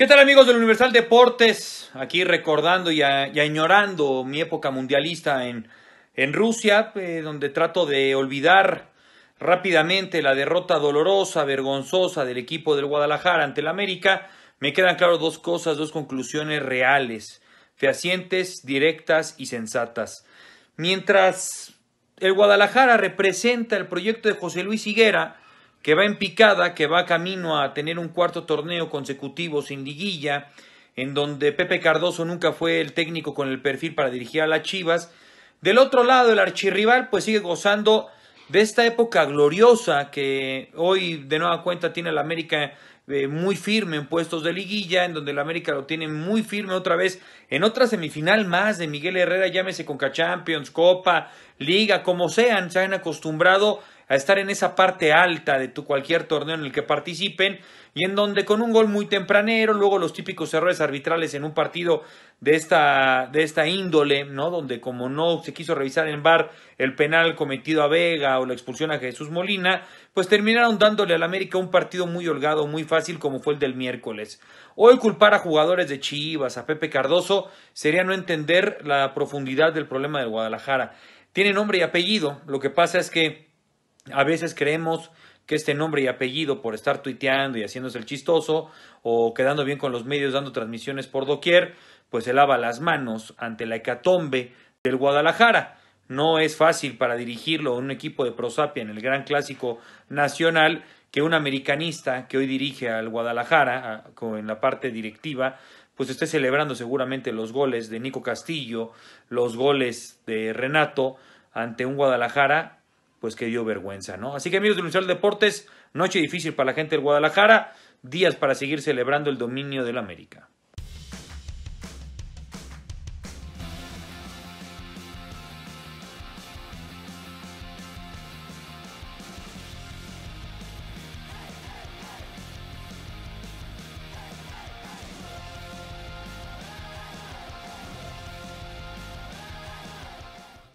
¿Qué tal amigos del Universal Deportes? Aquí recordando y, añorando mi época mundialista en, Rusia, eh, donde trato de olvidar rápidamente la derrota dolorosa, vergonzosa del equipo del Guadalajara ante el América. Me quedan claras dos cosas, dos conclusiones reales, fehacientes, directas y sensatas. Mientras el Guadalajara representa el proyecto de José Luis Higuera, que va en picada, que va camino a tener un cuarto torneo consecutivo sin liguilla, en donde Pepe Cardoso nunca fue el técnico con el perfil para dirigir a las Chivas. Del otro lado, el archirrival pues sigue gozando de esta época gloriosa que hoy de nueva cuenta tiene la América eh, muy firme en puestos de liguilla, en donde la América lo tiene muy firme otra vez en otra semifinal más de Miguel Herrera, llámese Conca Champions, Copa, Liga, como sean, se han acostumbrado a estar en esa parte alta de tu cualquier torneo en el que participen y en donde con un gol muy tempranero, luego los típicos errores arbitrales en un partido de esta, de esta índole, ¿no? Donde como no se quiso revisar en VAR el penal cometido a Vega o la expulsión a Jesús Molina, pues terminaron dándole al América un partido muy holgado, muy fácil como fue el del miércoles. Hoy culpar a jugadores de Chivas, a Pepe Cardoso, sería no entender la profundidad del problema de Guadalajara. Tiene nombre y apellido, lo que pasa es que a veces creemos que este nombre y apellido por estar tuiteando y haciéndose el chistoso o quedando bien con los medios dando transmisiones por doquier, pues se lava las manos ante la hecatombe del Guadalajara. No es fácil para dirigirlo a un equipo de prosapia en el gran clásico nacional que un americanista que hoy dirige al Guadalajara en la parte directiva pues esté celebrando seguramente los goles de Nico Castillo, los goles de Renato ante un Guadalajara pues que dio vergüenza, ¿no? Así que amigos de Universal Deportes, noche difícil para la gente de Guadalajara, días para seguir celebrando el dominio del América.